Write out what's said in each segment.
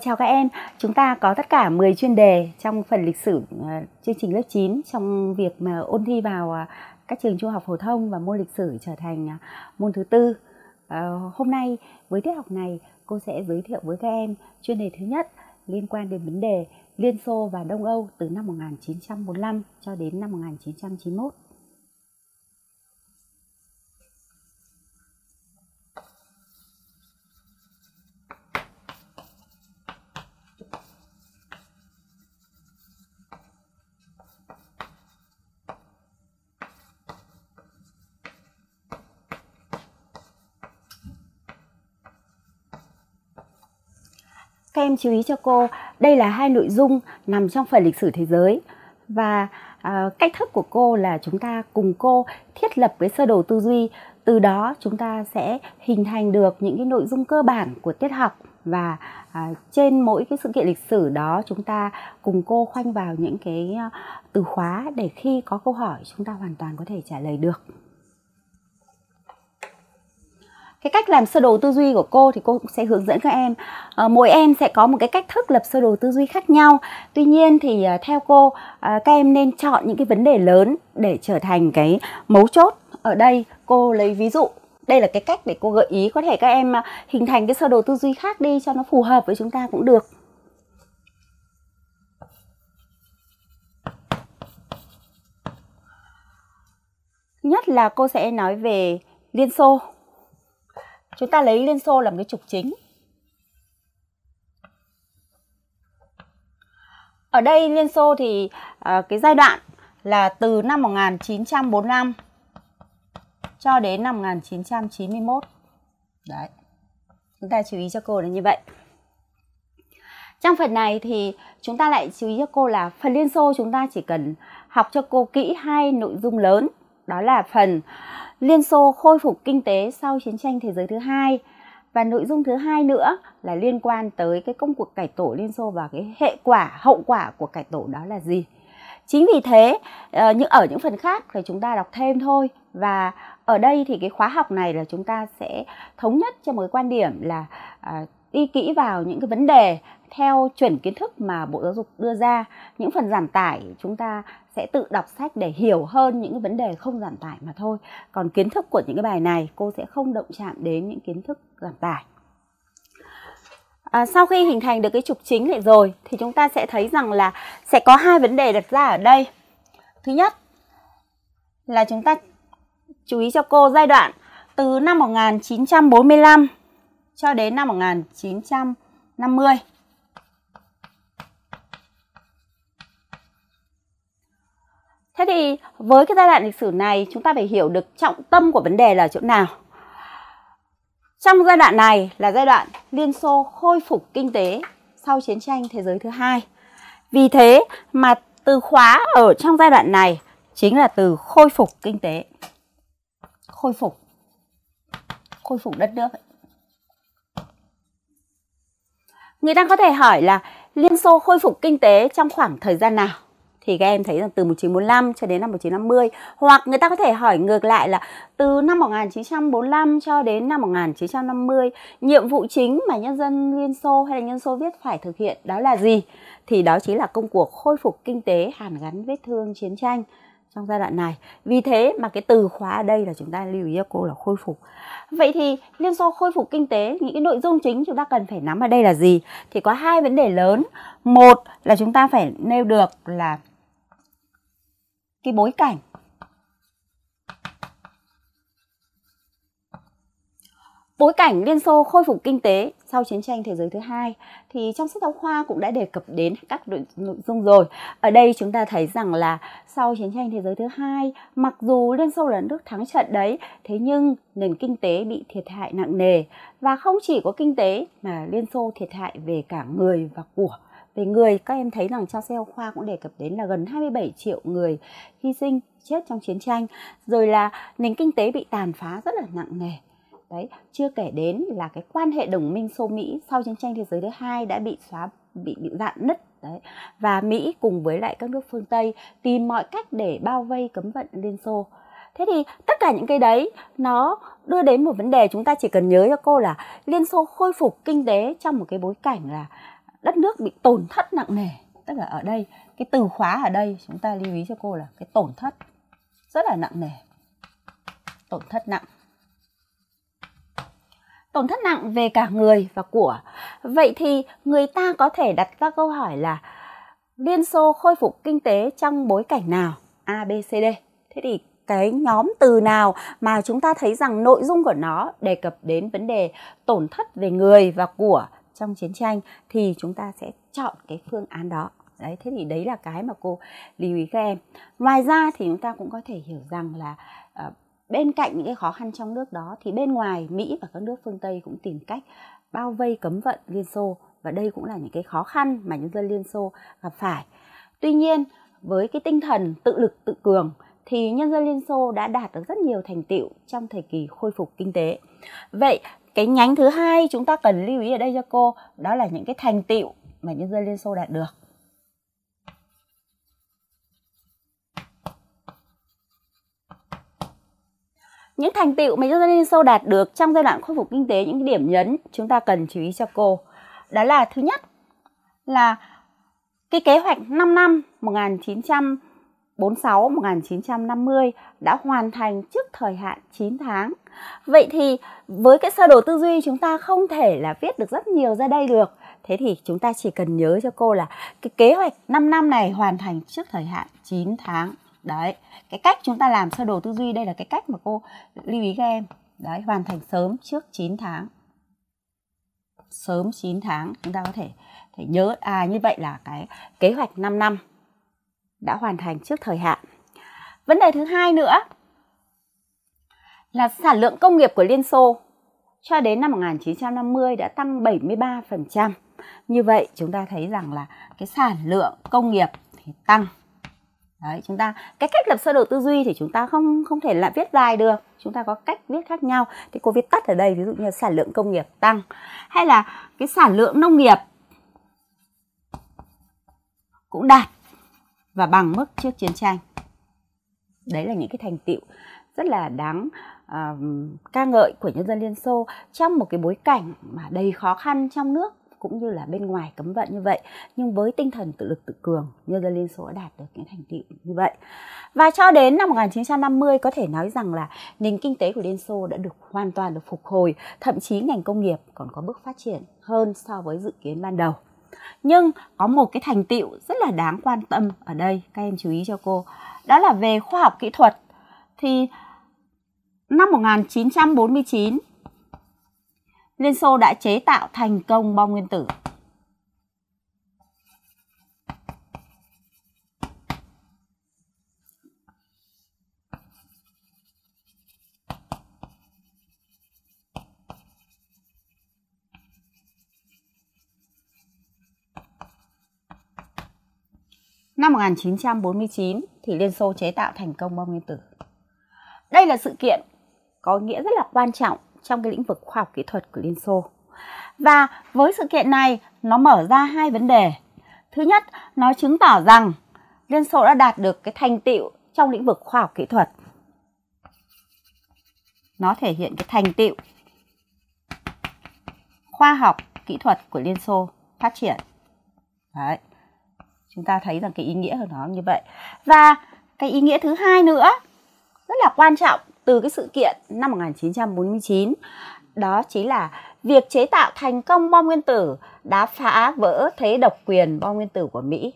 chào các em. Chúng ta có tất cả 10 chuyên đề trong phần lịch sử ờ, chương trình lớp 9 trong việc mà ôn thi vào ờ, các trường trung học phổ thông và môn lịch sử trở thành ờ, môn thứ tư. Hôm nay với tiết học này, cô sẽ giới thiệu với các em chuyên đề thứ nhất liên quan đến vấn đề Liên Xô và Đông Âu từ năm 1945 cho đến năm 1991. Các em chú ý cho cô, đây là hai nội dung nằm trong phần lịch sử thế giới và à, cách thức của cô là chúng ta cùng cô thiết lập cái sơ đồ tư duy, từ đó chúng ta sẽ hình thành được những cái nội dung cơ bản của tiết học và à, trên mỗi cái sự kiện lịch sử đó chúng ta cùng cô khoanh vào những cái à, từ khóa để khi có câu hỏi chúng ta hoàn toàn có thể trả lời được cái cách làm sơ đồ tư duy của cô thì cô cũng sẽ hướng dẫn các em à, mỗi em sẽ có một cái cách thức lập sơ đồ tư duy khác nhau tuy nhiên thì à, theo cô à, các em nên chọn những cái vấn đề lớn để trở thành cái mấu chốt ở đây cô lấy ví dụ đây là cái cách để cô gợi ý có thể các em hình thành cái sơ đồ tư duy khác đi cho nó phù hợp với chúng ta cũng được nhất là cô sẽ nói về liên xô chúng ta lấy Liên Xô làm cái trục chính. Ở đây Liên Xô thì à, cái giai đoạn là từ năm 1945 cho đến năm 1991. Đấy. Chúng ta chú ý cho cô là như vậy. Trong phần này thì chúng ta lại chú ý cho cô là phần Liên Xô chúng ta chỉ cần học cho cô kỹ hai nội dung lớn đó là phần Liên Xô khôi phục kinh tế sau chiến tranh thế giới thứ hai và nội dung thứ hai nữa là liên quan tới cái công cuộc cải tổ Liên Xô và cái hệ quả hậu quả của cải tổ đó là gì. Chính vì thế ờ, những ở những phần khác thì chúng ta đọc thêm thôi và ở đây thì cái khóa học này là chúng ta sẽ thống nhất cho một cái quan điểm là ờ, đi kỹ vào những cái vấn đề theo chuẩn kiến thức mà Bộ Giáo dục đưa ra. Những phần giảm tải chúng ta sẽ tự đọc sách để hiểu hơn những cái vấn đề không giảm tải mà thôi. Còn kiến thức của những cái bài này cô sẽ không động chạm đến những kiến thức giảm tải. À, sau khi hình thành được cái trục chính lại rồi thì chúng ta sẽ thấy rằng là sẽ có hai vấn đề đặt ra ở đây. Thứ nhất là chúng ta chú ý cho cô giai đoạn từ năm 1945 cho đến năm 1950. Thế thì với cái giai đoạn lịch sử này chúng ta phải hiểu được trọng tâm của vấn đề là chỗ nào. Trong giai đoạn này là giai đoạn Liên Xô khôi phục kinh tế sau chiến tranh thế giới thứ hai. Vì thế mà từ khóa ở trong giai đoạn này chính là từ khôi phục kinh tế. Khôi phục. Khôi phục đất nước. Người ta có thể hỏi là Liên Xô khôi phục kinh tế trong khoảng thời gian nào? thì các em thấy rằng từ 1945 cho đến năm 1950 hoặc người ta có thể hỏi ngược lại là từ năm 1945 cho đến năm 1950 nhiệm vụ chính mà nhân dân Liên Xô hay là nhân Xô Viết phải thực hiện đó là gì? Thì đó chính là công cuộc khôi phục kinh tế hàn gắn vết thương chiến tranh trong giai đoạn này. Vì thế mà cái từ khóa ở đây là chúng ta lưu ý cho cô là khôi phục. Vậy thì Liên Xô khôi phục kinh tế, những cái nội dung chính chúng ta cần phải nắm ở đây là gì? Thì có hai vấn đề lớn. Một là chúng ta phải nêu được là cái bối cảnh bối cảnh Liên Xô khôi phục kinh tế sau chiến tranh thế giới thứ hai thì trong sách giáo khoa cũng đã đề cập đến các nội dung rồi. Ở đây chúng ta thấy rằng là sau chiến tranh thế giới thứ hai, mặc dù Liên Xô là nước thắng trận đấy, thế nhưng nền kinh tế bị thiệt hại nặng nề và không chỉ có kinh tế mà Liên Xô thiệt hại về cả người và của về người các em thấy rằng trong sách khoa cũng đề cập đến là gần 27 triệu người hy sinh chết trong chiến tranh rồi là nền kinh tế bị tàn phá rất là nặng nề đấy chưa kể đến là cái quan hệ đồng minh xô mỹ sau chiến tranh thế giới thứ hai đã bị xóa bị bị dạn nứt đấy và mỹ cùng với lại các nước phương tây tìm mọi cách để bao vây cấm vận liên xô thế thì tất cả những cái đấy nó đưa đến một vấn đề chúng ta chỉ cần nhớ cho cô là liên xô khôi phục kinh tế trong một cái bối cảnh là đất nước bị tổn thất nặng nề tức là ở đây cái từ khóa ở đây chúng ta lưu ý cho cô là cái tổn thất rất là nặng nề tổn thất nặng tổn thất nặng về cả người và của vậy thì người ta có thể đặt ra câu hỏi là liên xô khôi phục kinh tế trong bối cảnh nào a b c d thế thì cái nhóm từ nào mà chúng ta thấy rằng nội dung của nó đề cập đến vấn đề tổn thất về người và của trong chiến tranh thì chúng ta sẽ chọn cái phương án đó đấy thế thì đấy là cái mà cô lưu ý các em ngoài ra thì chúng ta cũng có thể hiểu rằng là uh, bên cạnh những cái khó khăn trong nước đó thì bên ngoài mỹ và các nước phương tây cũng tìm cách bao vây cấm vận liên xô và đây cũng là những cái khó khăn mà nhân dân liên xô gặp phải tuy nhiên với cái tinh thần tự lực tự cường thì nhân dân liên xô đã đạt được rất nhiều thành tiệu trong thời kỳ khôi phục kinh tế vậy cái nhánh thứ hai chúng ta cần lưu ý ở đây cho cô đó là những cái thành tựu mà nhân dân liên xô đạt được những thành tựu mà nhân dân Liên Xô đạt được trong giai đoạn khôi phục kinh tế những điểm nhấn chúng ta cần chú ý cho cô. Đó là thứ nhất là cái kế hoạch 5 năm 1900 46 1950 đã hoàn thành trước thời hạn 9 tháng. Vậy thì với cái sơ đồ tư duy chúng ta không thể là viết được rất nhiều ra đây được. Thế thì chúng ta chỉ cần nhớ cho cô là cái kế hoạch 5 năm này hoàn thành trước thời hạn 9 tháng. Đấy, cái cách chúng ta làm sơ đồ tư duy đây là cái cách mà cô lưu ý các em. Đấy, hoàn thành sớm trước 9 tháng. Sớm 9 tháng chúng ta có thể thể nhớ à như vậy là cái kế hoạch 5 năm đã hoàn thành trước thời hạn. Vấn đề thứ hai nữa là sản lượng công nghiệp của Liên Xô cho đến năm 1950 đã tăng 73%. Như vậy chúng ta thấy rằng là cái sản lượng công nghiệp thì tăng. Đấy, chúng ta cái cách lập sơ đồ tư duy thì chúng ta không không thể lại viết dài được. Chúng ta có cách viết khác nhau. Thì cô viết tắt ở đây ví dụ như sản lượng công nghiệp tăng hay là cái sản lượng nông nghiệp cũng đạt và bằng mức trước chiến tranh đấy là những cái thành tựu rất là đáng uh, ca ngợi của nhân dân Liên Xô trong một cái bối cảnh mà đầy khó khăn trong nước cũng như là bên ngoài cấm vận như vậy nhưng với tinh thần tự lực tự cường nhân dân Liên Xô đã đạt được những thành tựu như vậy và cho đến năm 1950 có thể nói rằng là nền kinh tế của Liên Xô đã được hoàn toàn được phục hồi thậm chí ngành công nghiệp còn có bước phát triển hơn so với dự kiến ban đầu nhưng có một cái thành tiệu rất là đáng quan tâm ở đây các em chú ý cho cô đó là về khoa học kỹ thuật thì năm 1949 Liên Xô đã chế tạo thành công bom nguyên tử Năm 1949 thì Liên Xô chế tạo thành công bom nguyên tử. Đây là sự kiện có nghĩa rất là quan trọng trong cái lĩnh vực khoa học kỹ thuật của Liên Xô. Và với sự kiện này, nó mở ra hai vấn đề. Thứ nhất, nó chứng tỏ rằng Liên Xô đã đạt được cái thành tựu trong lĩnh vực khoa học kỹ thuật. Nó thể hiện cái thành tựu khoa học kỹ thuật của Liên Xô phát triển. Đấy chúng ta thấy rằng cái ý nghĩa của nó như vậy và cái ý nghĩa thứ hai nữa rất là quan trọng từ cái sự kiện năm 1949 đó chính là việc chế tạo thành công bom nguyên tử đã phá vỡ thế độc quyền bom nguyên tử của Mỹ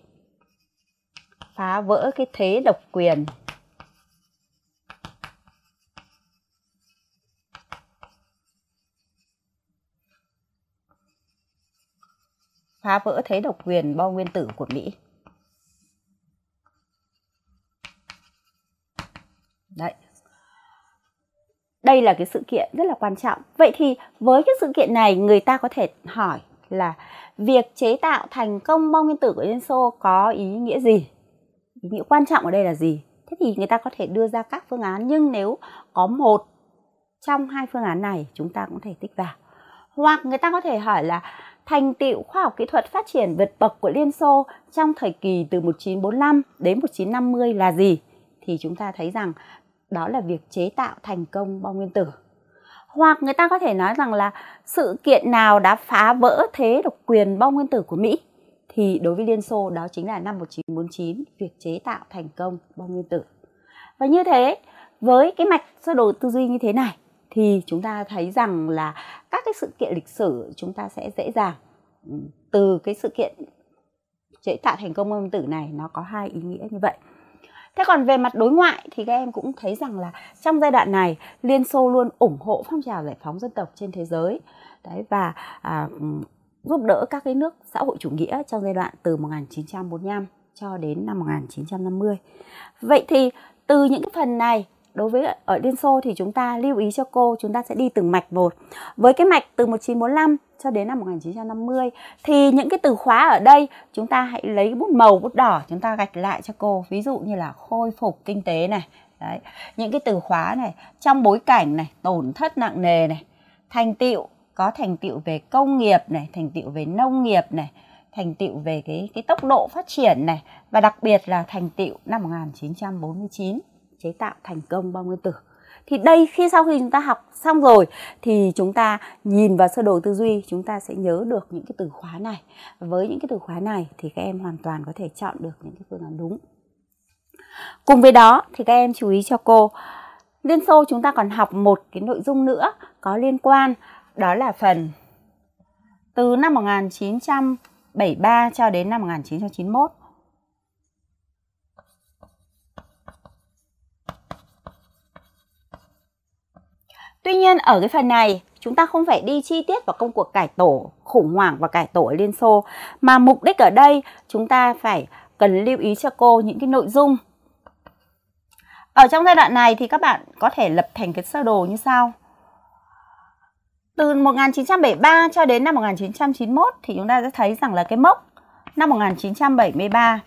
phá vỡ cái thế độc quyền phá vỡ thế độc quyền bom nguyên tử của Mỹ đấy đây là cái sự kiện rất là quan trọng vậy thì với cái sự kiện này người ta có thể hỏi là việc chế tạo thành công bom nguyên tử của Liên Xô có ý nghĩa gì ý nghĩa quan trọng ở đây là gì thế thì người ta có thể đưa ra các phương án nhưng nếu có một trong hai phương án này chúng ta cũng thể tích vào hoặc người ta có thể hỏi là thành tựu khoa học kỹ thuật phát triển vượt bậc của Liên Xô trong thời kỳ từ 1945 đến 1950 là gì? Thì chúng ta thấy rằng đó là việc chế tạo thành công bom nguyên tử hoặc người ta có thể nói rằng là sự kiện nào đã phá vỡ thế độc quyền bom nguyên tử của Mỹ thì đối với Liên Xô đó chính là năm 1949 việc chế tạo thành công bom nguyên tử. Và như thế, với cái mạch sơ đồ tư duy như thế này thì chúng ta thấy rằng là các cái sự kiện lịch sử chúng ta sẽ dễ dàng ừ, từ cái sự kiện chế tạo thành công nguyên tử này nó có hai ý nghĩa như vậy. Thế còn về mặt đối ngoại thì các em cũng thấy rằng là trong giai đoạn này Liên Xô luôn ủng hộ phong trào giải phóng dân tộc trên thế giới đấy và à, giúp đỡ các cái nước xã hội chủ nghĩa trong giai đoạn từ 1945 cho đến năm 1950. Vậy thì từ những cái phần này đối với ở Liên Xô thì chúng ta lưu ý cho cô chúng ta sẽ đi từng mạch một với cái mạch từ 1945 cho đến năm 1950 thì những cái từ khóa ở đây chúng ta hãy lấy bút màu bút đỏ chúng ta gạch lại cho cô ví dụ như là khôi phục kinh tế này đấy những cái từ khóa này trong bối cảnh này tổn thất nặng nề này thành tựu có thành tựu về công nghiệp này thành tựu về nông nghiệp này thành tựu về cái cái tốc độ phát triển này và đặc biệt là thành tựu năm 1949 chế tạo thành công bom nguyên tử thì đây khi sau khi chúng ta học xong rồi thì chúng ta nhìn vào sơ đồ tư duy chúng ta sẽ nhớ được những cái từ khóa này với những cái từ khóa này thì các em hoàn toàn có thể chọn được những cái phương án đúng cùng với đó thì các em chú ý cho cô liên xô chúng ta còn học một cái nội dung nữa có liên quan đó là phần từ năm 1973 cho đến năm 1991 Tuy nhiên ở cái phần này chúng ta không phải đi chi tiết vào công cuộc cải tổ, khủng hoảng và cải tổ ở Liên Xô mà mục đích ở đây chúng ta phải cần lưu ý cho cô những cái nội dung. Ở trong giai đoạn này thì các bạn có thể lập thành cái sơ đồ như sau. Từ 1973 cho đến năm 1991 thì chúng ta sẽ thấy rằng là cái mốc năm 1973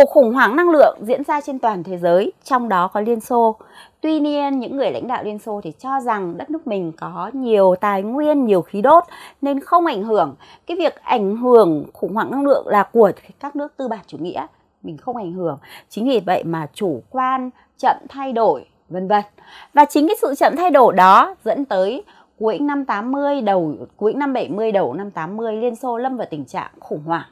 Cuộc khủng hoảng năng lượng diễn ra trên toàn thế giới, trong đó có Liên Xô. Tuy nhiên, những người lãnh đạo Liên Xô thì cho rằng đất nước mình có nhiều tài nguyên, nhiều khí đốt nên không ảnh hưởng. Cái việc ảnh hưởng khủng hoảng năng lượng là của các nước tư bản chủ nghĩa, mình không ảnh hưởng. Chính vì vậy mà chủ quan, chậm thay đổi, vân vân. Và chính cái sự chậm thay đổi đó dẫn tới cuối năm 80 đầu cuối năm 70 đầu năm 80 Liên Xô lâm vào tình trạng khủng hoảng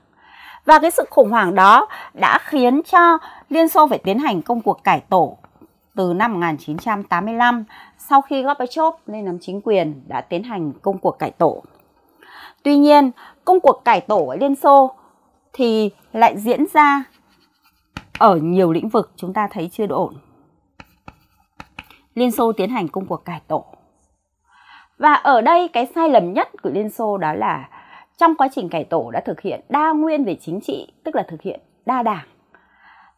và cái sự khủng hoảng đó đã khiến cho Liên Xô phải tiến hành công cuộc cải tổ từ năm 1985 sau khi Gorbachev lên nắm chính quyền đã tiến hành công cuộc cải tổ. Tuy nhiên, công cuộc cải tổ ở Liên Xô thì lại diễn ra ở nhiều lĩnh vực chúng ta thấy chưa ổn. Liên Xô tiến hành công cuộc cải tổ. Và ở đây cái sai lầm nhất của Liên Xô đó là trong quá trình cải tổ đã thực hiện đa nguyên về chính trị, tức là thực hiện đa đảng.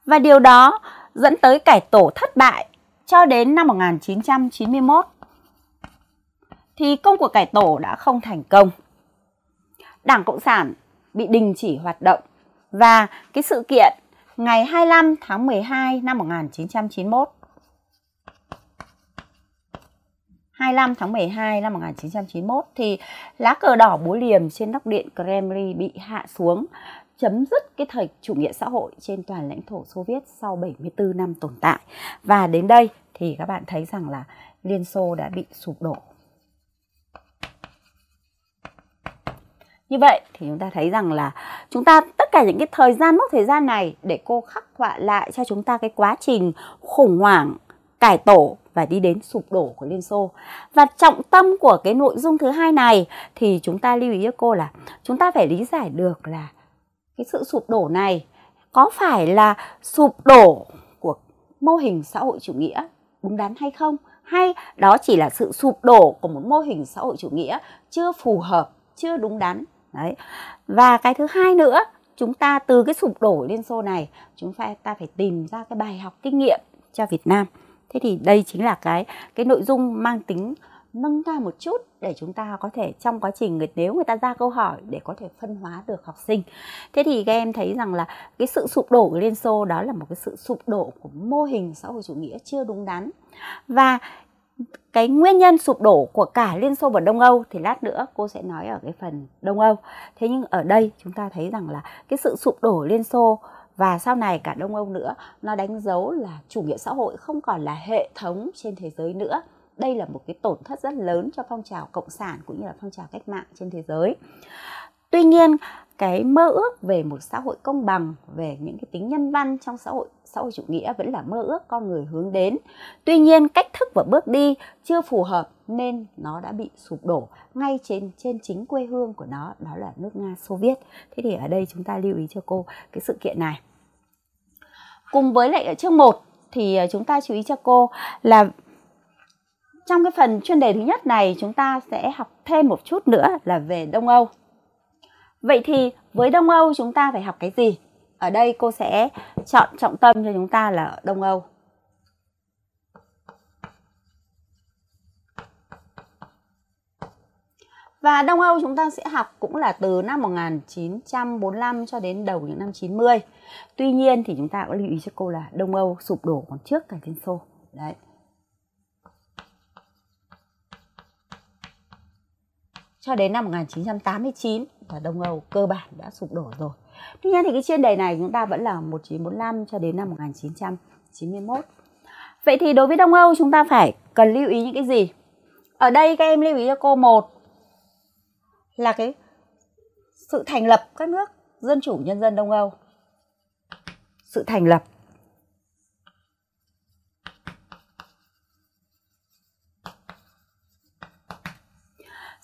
Và điều đó dẫn tới cải tổ thất bại cho đến năm 1991. Thì công cuộc cải tổ đã không thành công. Đảng Cộng sản bị đình chỉ hoạt động và cái sự kiện ngày 25 tháng 12 năm 1991 25 tháng 12 năm 1991 thì lá cờ đỏ búa liềm trên nóc điện Kremlin bị hạ xuống, chấm dứt cái thời chủ nghĩa xã hội trên toàn lãnh thổ Xô Viết sau 74 năm tồn tại. Và đến đây thì các bạn thấy rằng là Liên Xô đã bị sụp đổ. Như vậy thì chúng ta thấy rằng là chúng ta tất cả những cái thời gian mốc thời gian này để cô khắc họa lại cho chúng ta cái quá trình khủng hoảng cải tổ và đi đến sụp đổ của Liên Xô. Và trọng tâm của cái nội dung thứ hai này thì chúng ta lưu ý cho cô là chúng ta phải lý giải được là cái sự sụp đổ này có phải là sụp đổ của mô hình xã hội chủ nghĩa đúng đắn hay không? Hay đó chỉ là sự sụp đổ của một mô hình xã hội chủ nghĩa chưa phù hợp, chưa đúng đắn. Đấy. Và cái thứ hai nữa, chúng ta từ cái sụp đổ Liên Xô này, chúng ta, ta phải tìm ra cái bài học kinh nghiệm cho Việt Nam thế thì đây chính là cái cái nội dung mang tính nâng cao một chút để chúng ta có thể trong quá trình người nếu người ta ra câu hỏi để có thể phân hóa được học sinh thế thì các em thấy rằng là cái sự sụp đổ của liên xô đó là một cái sự sụp đổ của mô hình xã hội chủ nghĩa chưa đúng đắn và cái nguyên nhân sụp đổ của cả Liên Xô và Đông Âu thì lát nữa cô sẽ nói ở cái phần Đông Âu. Thế nhưng ở đây chúng ta thấy rằng là cái sự sụp đổ Liên Xô và sau này cả Đông Âu nữa, nó đánh dấu là chủ nghĩa xã hội không còn là hệ thống trên thế giới nữa. Đây là một cái tổn thất rất lớn cho phong trào cộng sản cũng như là phong trào cách mạng trên thế giới. Tuy nhiên, cái mơ ước về một xã hội công bằng về những cái tính nhân văn trong xã hội xã hội chủ nghĩa vẫn là mơ ước con người hướng đến tuy nhiên cách thức và bước đi chưa phù hợp nên nó đã bị sụp đổ ngay trên trên chính quê hương của nó đó là nước nga xô viết thế thì ở đây chúng ta lưu ý cho cô cái sự kiện này cùng với lại ở chương 1 thì ờ, chúng ta chú ý cho cô là trong cái phần chuyên đề thứ nhất này chúng ta sẽ học thêm một chút nữa là về Đông Âu Vậy thì với Đông Âu chúng ta phải học cái gì? Ở đây cô sẽ chọn trọng tâm cho chúng ta là Đông Âu. Và Đông Âu chúng ta sẽ học cũng là từ năm 1945 cho đến đầu những năm 90. Tuy nhiên thì chúng ta có lưu ý cho cô là Đông Âu sụp đổ còn trước cả Liên Xô. Đấy. cho đến năm 1989 là Đông Âu cơ bản đã sụp đổ rồi. Tuy nhiên thì cái chuyên đề này chúng ta vẫn là 1945 cho đến năm 1991. Vậy thì đối với Đông Âu chúng ta phải cần lưu ý những cái gì? Ở đây các em lưu ý cho cô một là cái sự thành lập các nước dân chủ nhân dân Đông Âu. Sự thành lập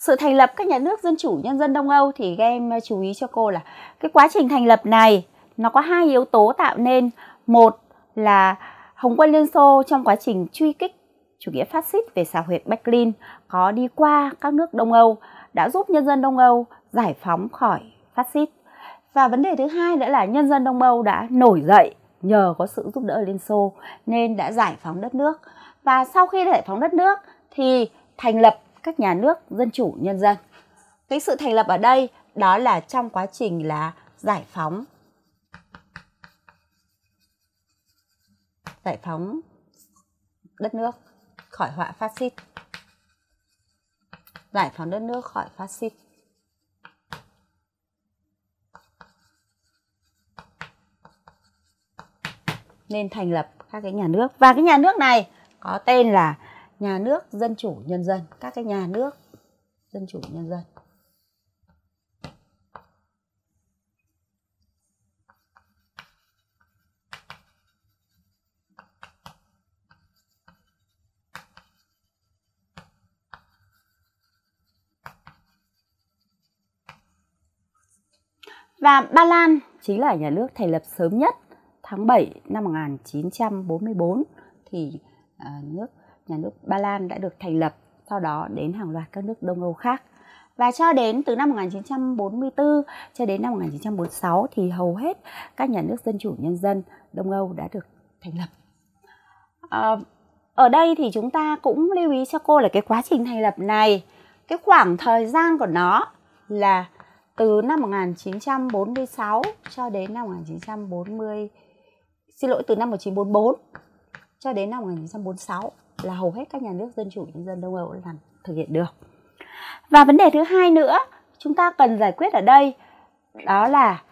sự thành lập các nhà nước dân chủ nhân dân Đông Âu thì các em chú ý cho cô là cái quá trình thành lập này nó có hai yếu tố tạo nên một là Hồng quân Liên Xô trong quá trình truy kích chủ nghĩa phát xít về xào huyệt Berlin có đi qua các nước Đông Âu đã giúp nhân dân Đông Âu giải phóng khỏi phát xít. Và vấn đề thứ hai nữa là nhân dân Đông Âu đã nổi dậy nhờ có sự giúp đỡ Liên Xô nên đã giải phóng đất nước. Và sau khi giải phóng đất nước thì thành lập các nhà nước dân chủ nhân dân. Cái sự thành lập ở đây đó là trong quá trình là giải phóng giải phóng đất nước khỏi họa phát xít giải phóng đất nước khỏi phát xít nên thành lập các cái nhà nước và cái nhà nước này có tên là nhà nước dân chủ nhân dân các cái nhà nước dân chủ nhân dân Và Ba Lan chính là nhà nước thành lập sớm nhất tháng 7 năm 1944 thì à, nước nhà nước Ba Lan đã được thành lập, sau đó đến hàng loạt các nước Đông Âu khác. Và cho đến từ năm 1944 cho đến năm 1946 thì hầu hết các nhà nước dân chủ nhân dân Đông Âu đã được thành lập. À, ở đây thì chúng ta cũng lưu ý cho cô là cái quá trình thành lập này, cái khoảng thời gian của nó là từ năm 1946 cho đến năm 1940 xin lỗi từ năm 1944 cho đến năm 1946 là hầu hết các nhà nước dân chủ nhân dân Đông Âu đã làm thực hiện được. Và vấn đề thứ hai nữa chúng ta cần giải quyết ở đây đó là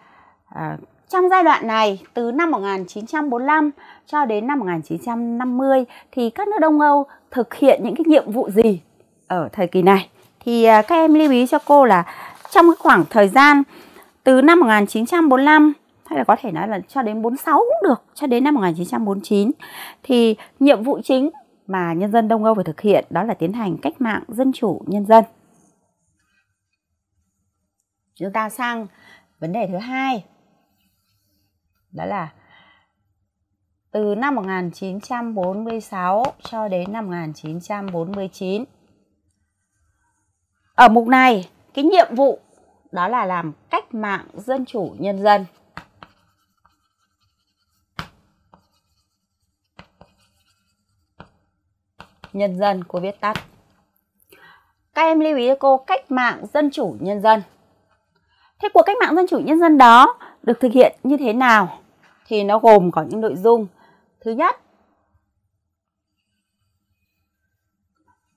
à, trong giai đoạn này từ năm 1945 cho đến năm 1950 thì các nước Đông Âu thực hiện những cái nhiệm vụ gì ở thời kỳ này? Thì à, các em lưu ý cho cô là trong cái khoảng thời gian từ năm 1945 hay là có thể nói là cho đến 46 cũng được, cho đến năm 1949 thì nhiệm vụ chính mà nhân dân Đông Âu phải thực hiện đó là tiến hành cách mạng dân chủ nhân dân. Chúng ta sang vấn đề thứ hai. Đó là từ năm 1946 cho đến năm 1949. Ở mục này, cái nhiệm vụ đó là làm cách mạng dân chủ nhân dân nhân dân, cô viết tắt. Các em lưu ý cho cô cách mạng dân chủ nhân dân. Thế cuộc cách mạng dân chủ nhân dân đó được thực hiện như thế nào? Thì nó gồm có những nội dung. Thứ nhất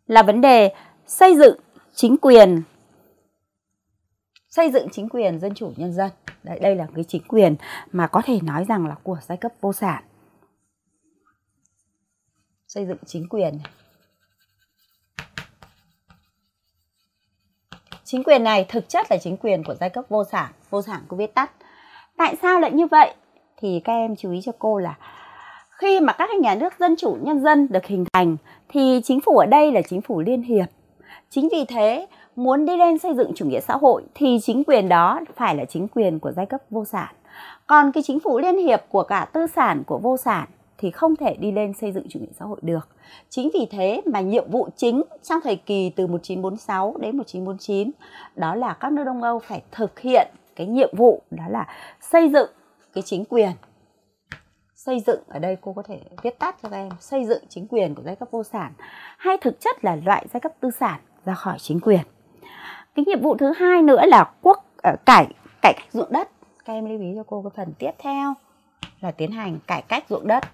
là vấn đề xây dựng chính quyền xây dựng chính quyền dân chủ nhân dân. Đấy, đây là cái chính quyền mà có thể nói rằng là của giai cấp vô sản. Xây dựng chính quyền chính quyền này thực chất là chính quyền của giai cấp vô sản vô sản có viết tắt tại sao lại như vậy thì các em chú ý cho cô là khi mà các nhà nước dân chủ nhân dân được hình thành thì chính phủ ở đây là chính phủ liên hiệp chính vì thế muốn đi lên xây dựng chủ nghĩa xã hội thì chính quyền đó phải là chính quyền của giai cấp vô sản còn cái chính phủ liên hiệp của cả tư sản của vô sản thì không thể đi lên xây dựng chủ nghĩa xã hội được. Chính vì thế mà nhiệm vụ chính trong thời kỳ từ 1946 đến 1949 đó là các nước Đông Âu phải thực hiện cái nhiệm vụ đó là xây dựng cái chính quyền xây dựng ở đây cô có thể viết tắt cho các em xây dựng chính quyền của giai cấp vô sản hay thực chất là loại giai cấp tư sản ra khỏi chính quyền cái nhiệm vụ thứ hai nữa là quốc uh, cải cải cách ruộng đất các em lưu ý cho cô cái phần tiếp theo là tiến hành cải cách ruộng đất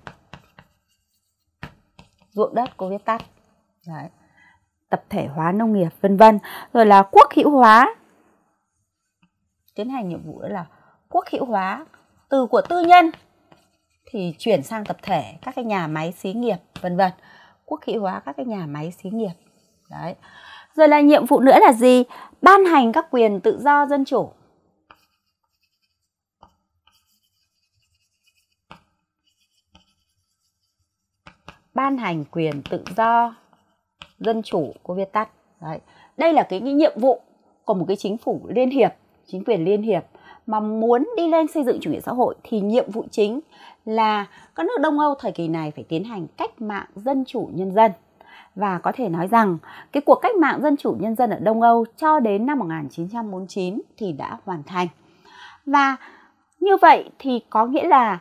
ruộng đất cô viết tắt Đấy. tập thể hóa nông nghiệp vân vân rồi là quốc hữu hóa tiến hành nhiệm vụ đó là quốc hữu hóa từ của tư nhân thì chuyển sang tập thể các cái nhà máy xí nghiệp vân vân quốc hữu hóa các cái nhà máy xí nghiệp đấy rồi là nhiệm vụ nữa là gì ban hành các quyền tự do dân chủ ban hành quyền tự do dân chủ của viết tắt đấy đây là cái, cái nhiệm vụ của một cái chính phủ liên hiệp chính quyền liên hiệp mà muốn đi lên xây dựng chủ nghĩa xã hội thì nhiệm vụ chính là các nước Đông Âu thời kỳ này phải tiến hành cách mạng dân chủ nhân dân. Và có thể nói rằng cái cuộc cách mạng dân chủ nhân dân ở Đông Âu cho đến năm 1949 thì đã hoàn thành. Và như vậy thì có nghĩa là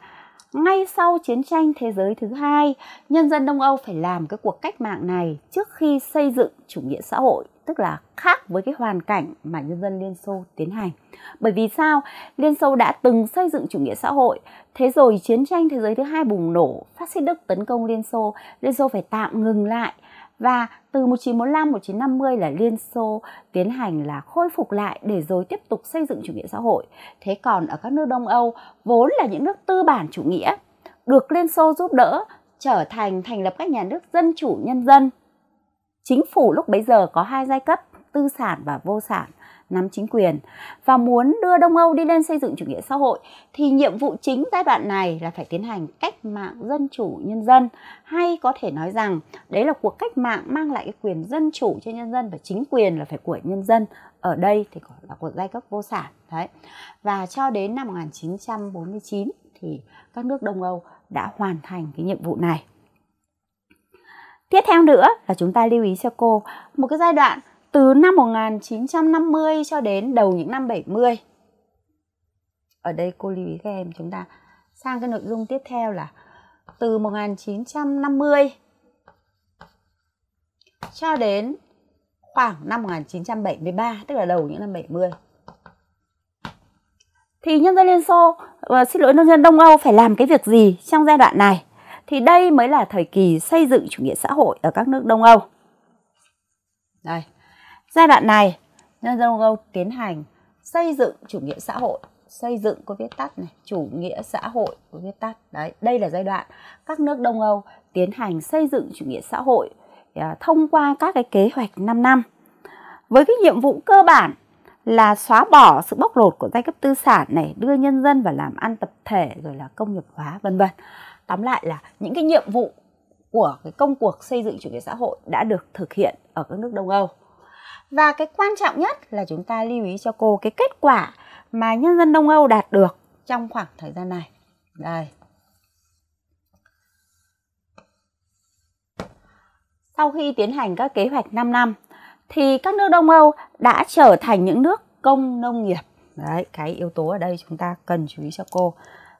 ngay sau chiến tranh thế giới thứ hai, nhân dân Đông Âu phải làm cái cuộc cách mạng này trước khi xây dựng chủ nghĩa xã hội, tức là khác với cái hoàn cảnh mà nhân dân Liên Xô tiến hành. Bởi vì sao? Liên Xô đã từng xây dựng chủ nghĩa xã hội, thế rồi chiến tranh thế giới thứ hai bùng nổ, phát xít Đức tấn công Liên Xô, Liên Xô phải tạm ngừng lại và từ 1945 1950 là Liên Xô tiến hành là khôi phục lại để rồi tiếp tục xây dựng chủ nghĩa xã hội. Thế còn ở các nước Đông Âu vốn là những nước tư bản chủ nghĩa được Liên Xô giúp đỡ trở thành thành lập các nhà nước dân chủ nhân dân. Chính phủ lúc bấy giờ có hai giai cấp, tư sản và vô sản nắm chính quyền và muốn đưa Đông Âu đi lên xây dựng chủ nghĩa xã hội thì nhiệm vụ chính giai đoạn này là phải tiến hành cách mạng dân chủ nhân dân hay có thể nói rằng đấy là cuộc cách mạng mang lại cái quyền dân chủ cho nhân dân và chính quyền là phải của nhân dân ở đây thì là của giai cấp vô sản đấy và cho đến năm 1949 thì các nước Đông Âu đã hoàn thành cái nhiệm vụ này Tiếp theo nữa là chúng ta lưu ý cho cô một cái giai đoạn từ năm 1950 cho đến đầu những năm 70. Ở đây cô lưu ý các em chúng ta sang cái nội dung tiếp theo là từ 1950 cho đến khoảng năm 1973, tức là đầu những năm 70. Thì nhân dân Liên Xô, và ờ, xin lỗi nhân dân Đông Âu phải làm cái việc gì trong giai đoạn này? Thì đây mới là thời kỳ xây dựng chủ nghĩa xã hội ở các nước Đông Âu. Đây. Giai đoạn này, nhân dân Âu tiến hành xây dựng chủ nghĩa xã hội xây dựng có viết tắt này chủ nghĩa xã hội có viết tắt đấy đây là giai đoạn các nước đông âu tiến hành xây dựng chủ nghĩa xã hội à, thông qua các cái kế hoạch 5 năm với cái nhiệm vụ cơ bản là xóa bỏ sự bóc lột của giai cấp tư sản này đưa nhân dân vào làm ăn tập thể rồi là công nghiệp hóa vân vân tóm lại là những cái nhiệm vụ của cái công cuộc xây dựng chủ nghĩa xã hội đã được thực hiện ở các nước đông âu và cái quan trọng nhất là chúng ta lưu ý cho cô cái kết quả mà nhân dân Đông Âu đạt được trong khoảng thời gian này. Đây. Sau khi tiến hành các kế hoạch 5 năm thì các nước Đông Âu đã trở thành những nước công nông nghiệp. Đấy, cái yếu tố ở đây chúng ta cần chú ý cho cô.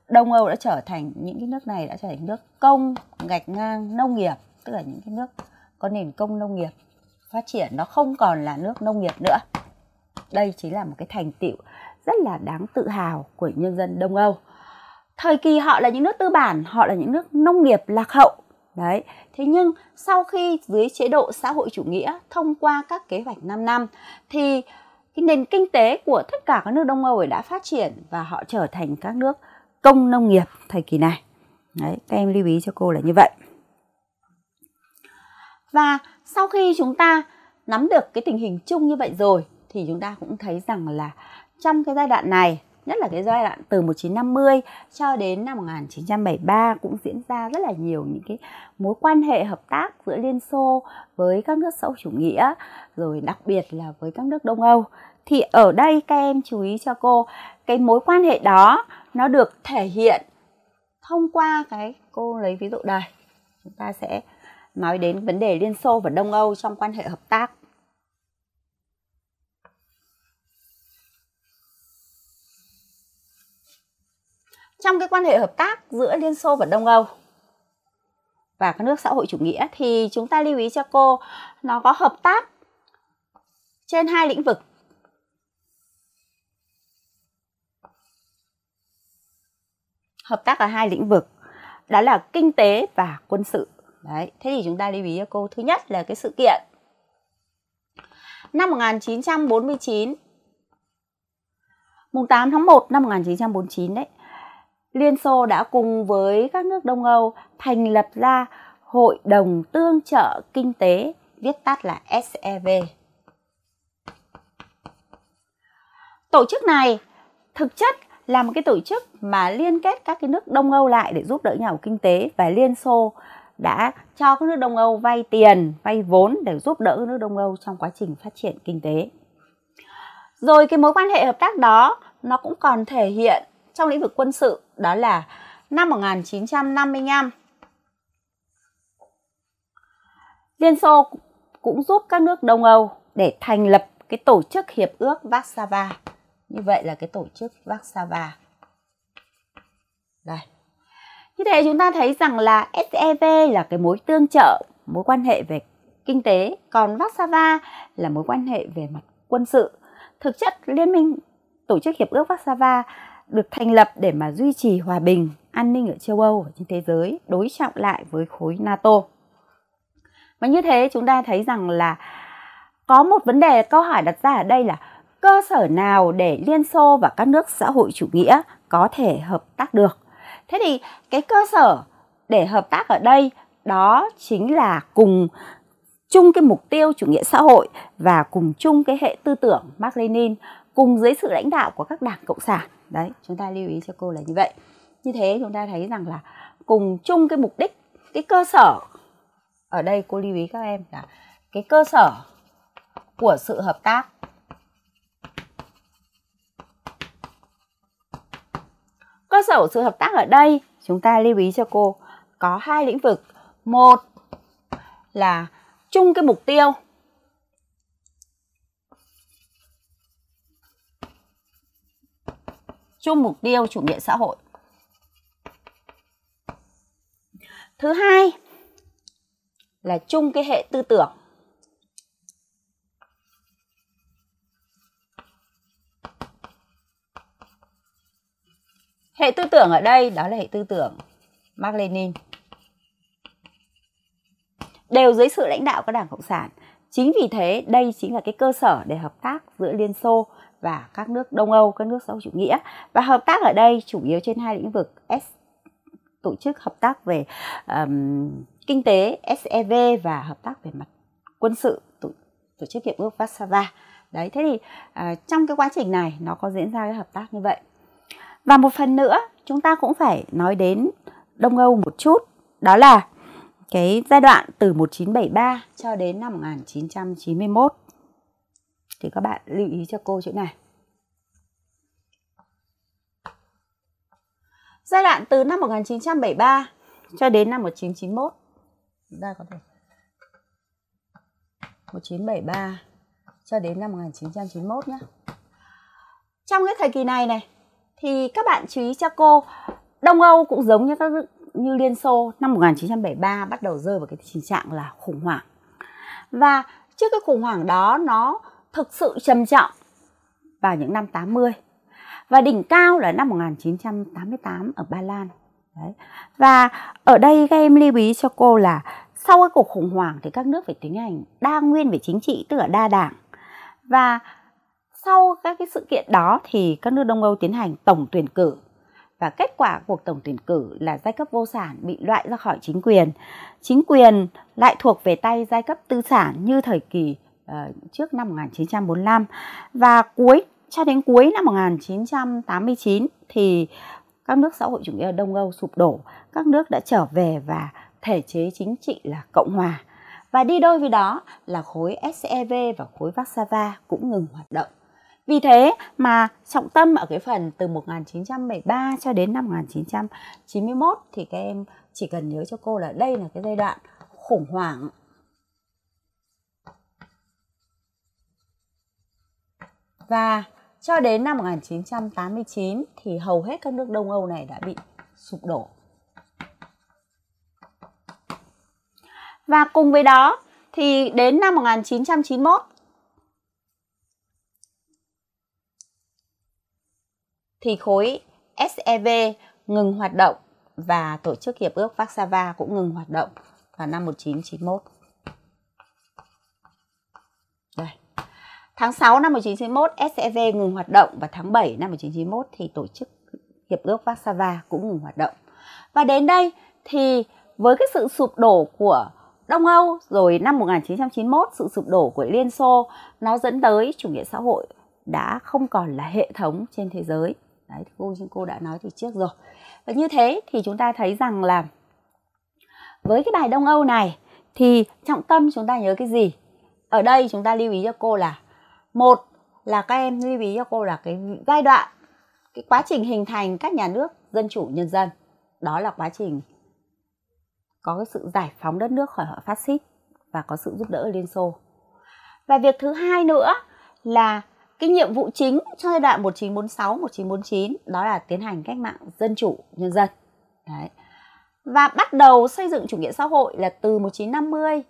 Đông Âu đã trở thành những cái nước này đã trở thành nước công gạch ngang nông nghiệp, tức là những cái nước có nền công nông nghiệp phát triển nó không còn là nước nông nghiệp nữa đây chính là một cái thành tựu rất là đáng tự hào của nhân dân Đông Âu thời kỳ họ là những nước tư bản họ là những nước nông nghiệp lạc hậu đấy thế nhưng sau khi dưới chế độ xã hội chủ nghĩa thông qua các kế hoạch 5 năm thì cái nền kinh tế của tất cả các nước Đông Âu đã phát triển và họ trở thành các nước công nông nghiệp thời kỳ này. Đấy, các em lưu ý cho cô là như vậy. Và sau khi chúng ta nắm được cái tình hình chung như vậy rồi thì chúng ta cũng thấy rằng là trong cái giai đoạn này nhất là cái giai đoạn từ 1950 cho đến năm 1973 cũng diễn ra rất là nhiều những cái mối quan hệ hợp tác giữa Liên Xô với các nước xã hội chủ nghĩa rồi đặc biệt là với các nước Đông Âu. Thì ở đây các em chú ý cho cô, cái mối quan hệ đó nó được thể hiện thông qua cái cô lấy ví dụ đây. Chúng ta sẽ nói đến vấn đề Liên Xô và Đông Âu trong quan hệ hợp tác. Trong cái quan hệ hợp tác giữa Liên Xô và Đông Âu và các nước xã hội chủ nghĩa thì chúng ta lưu ý cho cô nó có hợp tác trên hai lĩnh vực hợp tác ở hai lĩnh vực đó là kinh tế và quân sự Đấy, thế thì chúng ta lưu ý cho cô thứ nhất là cái sự kiện. Năm 1949 mùng 8 tháng 1 năm 1949 đấy. Liên Xô đã cùng với các nước Đông Âu thành lập ra Hội đồng Tương trợ Kinh tế, viết tắt là SEV. Tổ chức này thực chất là một cái tổ chức mà liên kết các cái nước Đông Âu lại để giúp đỡ nhau kinh tế và Liên Xô đã cho các nước Đông Âu vay tiền, vay vốn để giúp đỡ nước Đông Âu trong quá trình phát triển kinh tế. Rồi cái mối quan hệ hợp tác đó nó cũng còn thể hiện trong lĩnh vực quân sự đó là năm 1955 Liên Xô cũng giúp các nước Đông Âu để thành lập cái tổ chức hiệp ước Warsaw. Như vậy là cái tổ chức Warsaw. Đây. Như thế chúng ta thấy rằng là SEV là cái mối tương trợ, mối quan hệ về kinh tế, còn Warsaw là mối quan hệ về mặt quân sự. Thực chất liên minh tổ chức hiệp ước Warsaw được thành lập để mà duy trì hòa bình, an ninh ở châu Âu và trên thế giới, đối trọng lại với khối NATO. Và như thế chúng ta thấy rằng là có một vấn đề câu hỏi đặt ra ở đây là cơ sở nào để Liên Xô và các nước xã hội chủ nghĩa có thể hợp tác được thế thì cái cơ sở để hợp tác ở đây đó chính là cùng chung cái mục tiêu chủ nghĩa xã hội và cùng chung cái hệ tư tưởng Mark Lenin cùng dưới sự lãnh đạo của các đảng cộng sản đấy chúng ta lưu ý cho cô là như vậy như thế chúng ta thấy rằng là cùng chung cái mục đích cái cơ sở ở đây cô lưu ý các em là cái cơ sở của sự hợp tác Cơ sở của sự hợp tác ở đây, chúng ta lưu ý cho cô có hai lĩnh vực. Một là chung cái mục tiêu. Chung mục tiêu chủ nghĩa xã hội. Thứ hai là chung cái hệ tư tưởng. Hệ tư tưởng ở đây đó là hệ tư tưởng Mark Lenin. Đều dưới sự lãnh đạo của Đảng Cộng sản. Chính vì thế đây chính là cái cơ sở để hợp tác giữa Liên Xô và các nước Đông Âu, các nước xã hội chủ nghĩa. Và hợp tác ở đây chủ yếu trên hai lĩnh vực S tổ chức hợp tác về um, kinh tế SEV và hợp tác về mặt quân sự tổ, tổ chức hiệp ước Warsaw. Đấy thế thì uh, trong cái quá trình này nó có diễn ra cái hợp tác như vậy và một phần nữa chúng ta cũng phải nói đến Đông Âu một chút đó là cái giai đoạn từ 1973 cho đến năm 1991 thì các bạn lưu ý cho cô chỗ này giai đoạn từ năm 1973 cho đến năm 1991 chúng ta có thể 1973 cho đến năm 1991 nhé. Trong cái thời kỳ này này thì các bạn chú ý cho cô Đông Âu cũng giống như các như Liên Xô năm 1973 bắt đầu rơi vào cái tình trạng là khủng hoảng và trước cái khủng hoảng đó nó thực sự trầm trọng vào những năm 80 và đỉnh cao là năm 1988 ở Ba Lan Đấy. Và ở đây các em lưu ý cho cô là sau cái cuộc khủng hoảng thì các nước phải tiến hành đa nguyên về chính trị tức là đa đảng và sau các cái sự kiện đó thì các nước Đông Âu tiến hành tổng tuyển cử và kết quả cuộc tổng tuyển cử là giai cấp vô sản bị loại ra khỏi chính quyền. Chính quyền lại thuộc về tay giai cấp tư sản như thời kỳ uh, trước năm 1945 và cuối cho đến cuối năm 1989 thì các nước xã hội chủ nghĩa Đông Âu sụp đổ, các nước đã trở về và thể chế chính trị là cộng hòa. Và đi đôi với đó là khối SEV và khối Warsaw cũng ngừng hoạt động. Vì thế mà trọng tâm ở cái phần từ 1973 cho đến năm 1991 thì các em chỉ cần nhớ cho cô là đây là cái giai đoạn khủng hoảng Và cho đến năm 1989 thì hầu hết các nước Đông Âu này đã bị sụp đổ. Và cùng với đó thì đến năm 1991 thì khối SEV ngừng hoạt động và tổ chức hiệp ước Warsaw cũng ngừng hoạt động vào năm 1991. Đây. Tháng 6 năm 1991 SEV ngừng hoạt động và tháng 7 năm 1991 thì tổ chức hiệp ước Warsaw cũng ngừng hoạt động. Và đến đây thì với cái sự sụp đổ của Đông Âu rồi năm 1991 sự sụp đổ của Liên Xô nó dẫn tới chủ nghĩa xã hội đã không còn là hệ thống trên thế giới đấy thì cô cô đã nói từ trước rồi và như thế thì chúng ta thấy rằng là với cái bài đông âu này thì trọng tâm chúng ta nhớ cái gì ở đây chúng ta lưu ý cho cô là một là các em lưu ý cho cô là cái giai đoạn cái quá trình hình thành các nhà nước dân chủ nhân dân đó là quá trình có cái sự giải phóng đất nước khỏi họ phát xít và có sự giúp đỡ liên xô và việc thứ hai nữa là cái nhiệm vụ chính cho giai đoạn 1946 1949 đó là tiến hành cách mạng dân chủ nhân dân. Đấy. Và bắt đầu xây dựng chủ nghĩa xã hội là từ 1950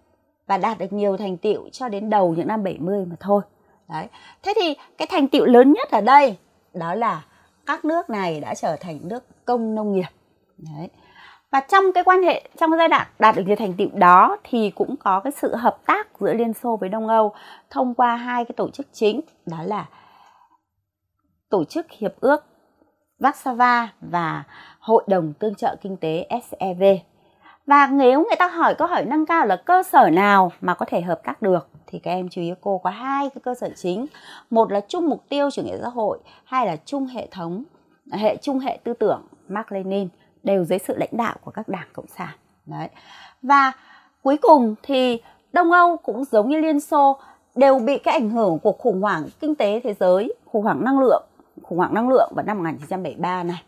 và đạt được nhiều thành tựu cho đến đầu những năm 70 mà thôi. Đấy. Thế thì cái thành tựu lớn nhất ở đây đó là các nước này đã trở thành nước công nông nghiệp. Đấy và trong cái quan hệ trong giai đoạn đạt được cái thành tựu đó thì cũng có cái sự hợp tác giữa Liên Xô với Đông Âu thông qua hai cái tổ chức chính đó là tổ chức hiệp ước Warsaw và Hội đồng Tương trợ Kinh tế SEV. Và nếu người ta hỏi câu hỏi nâng cao là cơ sở nào mà có thể hợp tác được thì các em chú ý cô có hai cái cơ sở chính. Một là chung mục tiêu chủ nghĩa xã hội, hai là chung hệ thống, hệ chung hệ tư tưởng Mark Lenin đều dưới sự lãnh đạo của các đảng cộng sản đấy và cuối cùng thì đông âu cũng giống như liên xô đều bị cái ảnh hưởng của khủng hoảng kinh tế thế giới khủng hoảng năng lượng khủng hoảng năng lượng vào năm 1973 này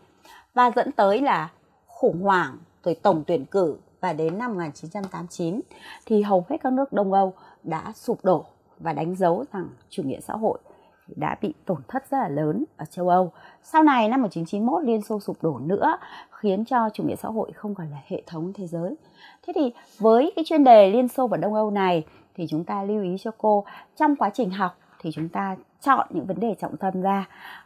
và dẫn tới là khủng hoảng rồi tổng tuyển cử và đến năm 1989 thì hầu hết các nước Đông Âu đã sụp đổ và đánh dấu rằng chủ nghĩa xã hội đã bị tổn thất rất là lớn ở châu Âu. Sau này năm 1991 Liên Xô sụp đổ nữa khiến cho chủ nghĩa xã hội không còn là hệ thống thế giới. Thế thì với cái chuyên đề Liên Xô và Đông Âu này thì chúng ta lưu ý cho cô trong quá trình học thì chúng ta chọn những vấn đề trọng tâm ra.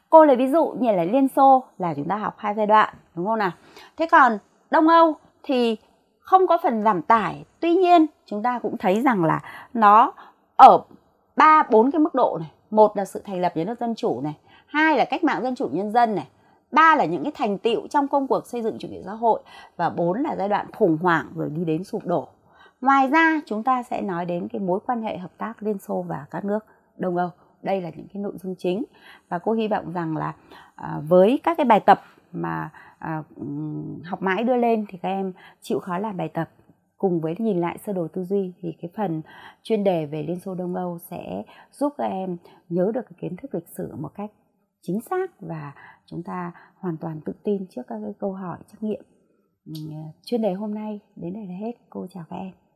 Cô lấy ví dụ như là Liên Xô là chúng ta học hai giai đoạn đúng không nào? Thế còn Đông Âu thì không có phần giảm tải, tuy nhiên chúng ta cũng thấy rằng là nó ở ba bốn cái mức độ này một là sự thành lập nhà nước dân chủ này hai là cách mạng dân chủ nhân dân này ba là những cái thành tiệu trong công cuộc xây dựng chủ nghĩa xã hội và bốn là giai đoạn khủng hoảng rồi đi đến sụp đổ ngoài ra chúng ta sẽ nói đến cái mối quan hệ hợp tác liên xô và các nước đông âu đây là những cái nội dung chính và cô hy vọng rằng là à, với các cái bài tập mà à, học mãi đưa lên thì các em chịu khó làm bài tập cùng với nhìn lại sơ đồ tư duy thì cái phần chuyên đề về Liên Xô Đông Âu sẽ giúp các em nhớ được cái kiến thức lịch sử một cách chính xác và chúng ta hoàn toàn tự tin trước các cái câu hỏi trắc nghiệm. Chuyên đề hôm nay đến đây là hết. Cô chào các em.